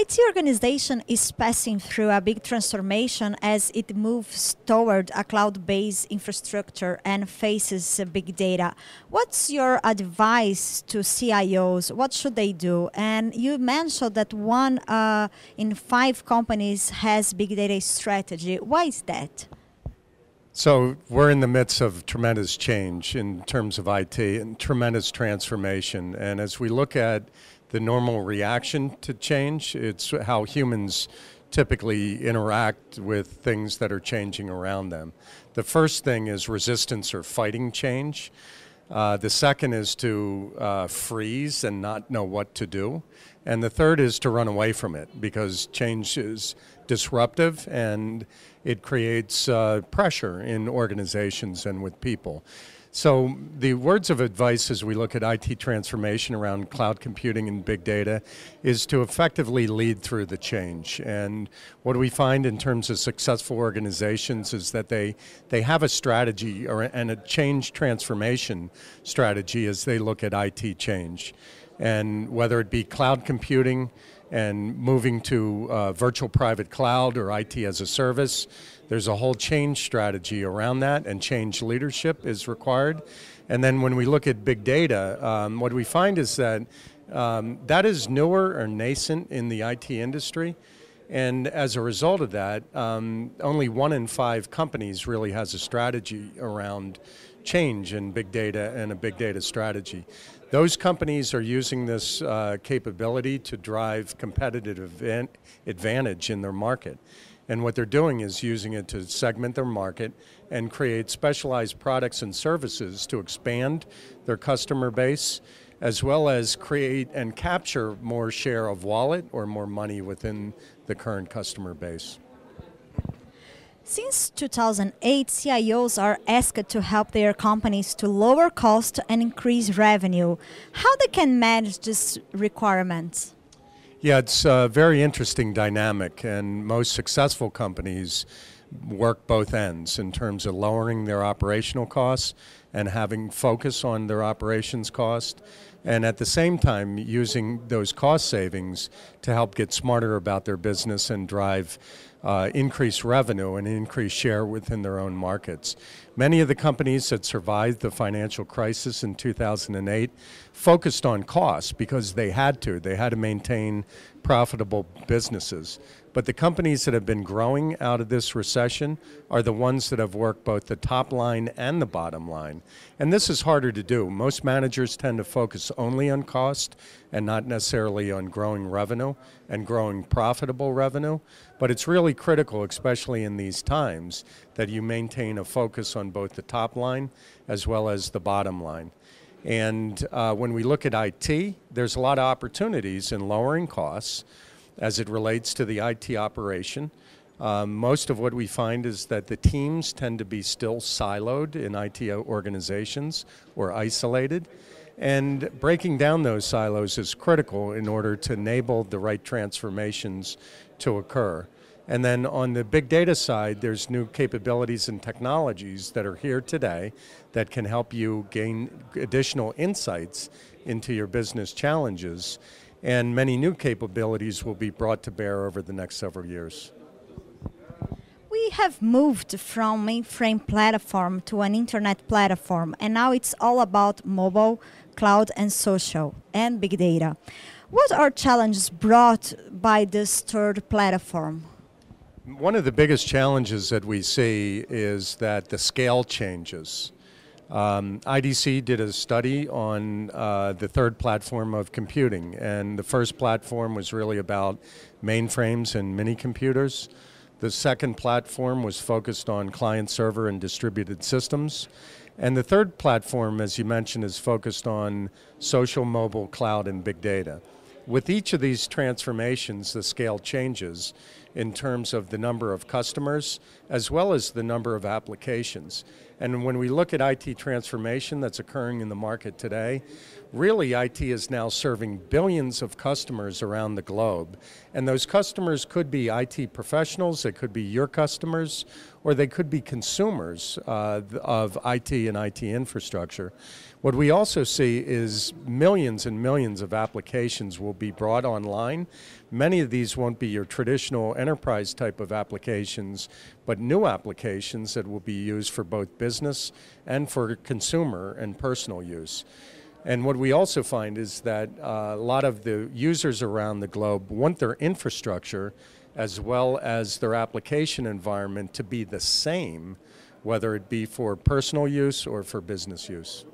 IT organization is passing through a big transformation as it moves toward a cloud based infrastructure and faces big data. What's your advice to CIOs? What should they do? And you mentioned that one uh, in five companies has big data strategy. Why is that? So we're in the midst of tremendous change in terms of IT and tremendous transformation. And as we look at the normal reaction to change. It's how humans typically interact with things that are changing around them. The first thing is resistance or fighting change. Uh, the second is to uh, freeze and not know what to do. And the third is to run away from it because change is disruptive and it creates uh, pressure in organizations and with people. So, the words of advice as we look at IT transformation around cloud computing and big data is to effectively lead through the change. And what we find in terms of successful organizations is that they, they have a strategy or, and a change transformation strategy as they look at IT change. And whether it be cloud computing, and moving to uh, virtual private cloud or IT as a service. There's a whole change strategy around that and change leadership is required. And then when we look at big data, um, what we find is that um, that is newer or nascent in the IT industry. And as a result of that, um, only one in five companies really has a strategy around change in big data and a big data strategy. Those companies are using this uh, capability to drive competitive advantage in their market. And what they're doing is using it to segment their market and create specialized products and services to expand their customer base, as well as create and capture more share of wallet or more money within the current customer base. Since 2008, CIOs are asked to help their companies to lower cost and increase revenue. How they can manage this requirement? Yeah, it's a very interesting dynamic, and most successful companies work both ends in terms of lowering their operational costs and having focus on their operations cost and at the same time using those cost savings to help get smarter about their business and drive uh, increased revenue and increased share within their own markets. Many of the companies that survived the financial crisis in 2008 focused on costs because they had to. They had to maintain profitable businesses. But the companies that have been growing out of this recession are the ones that have worked both the top line and the bottom line and this is harder to do. Most managers tend to focus only on cost and not necessarily on growing revenue and growing profitable revenue. But it's really critical, especially in these times, that you maintain a focus on both the top line as well as the bottom line. And uh, when we look at IT, there's a lot of opportunities in lowering costs as it relates to the IT operation. Um, most of what we find is that the teams tend to be still siloed in IT organizations or isolated. And breaking down those silos is critical in order to enable the right transformations to occur. And then on the big data side, there's new capabilities and technologies that are here today that can help you gain additional insights into your business challenges. And many new capabilities will be brought to bear over the next several years have moved from mainframe platform to an internet platform, and now it's all about mobile, cloud, and social, and big data. What are challenges brought by this third platform? One of the biggest challenges that we see is that the scale changes. Um, IDC did a study on uh, the third platform of computing, and the first platform was really about mainframes and mini computers. The second platform was focused on client server and distributed systems. And the third platform, as you mentioned, is focused on social, mobile, cloud, and big data. With each of these transformations, the scale changes, in terms of the number of customers as well as the number of applications. And when we look at IT transformation that's occurring in the market today, really IT is now serving billions of customers around the globe. And those customers could be IT professionals, they could be your customers, or they could be consumers uh, of IT and IT infrastructure. What we also see is millions and millions of applications will be brought online. Many of these won't be your traditional enterprise type of applications, but new applications that will be used for both business and for consumer and personal use. And what we also find is that uh, a lot of the users around the globe want their infrastructure as well as their application environment to be the same, whether it be for personal use or for business use.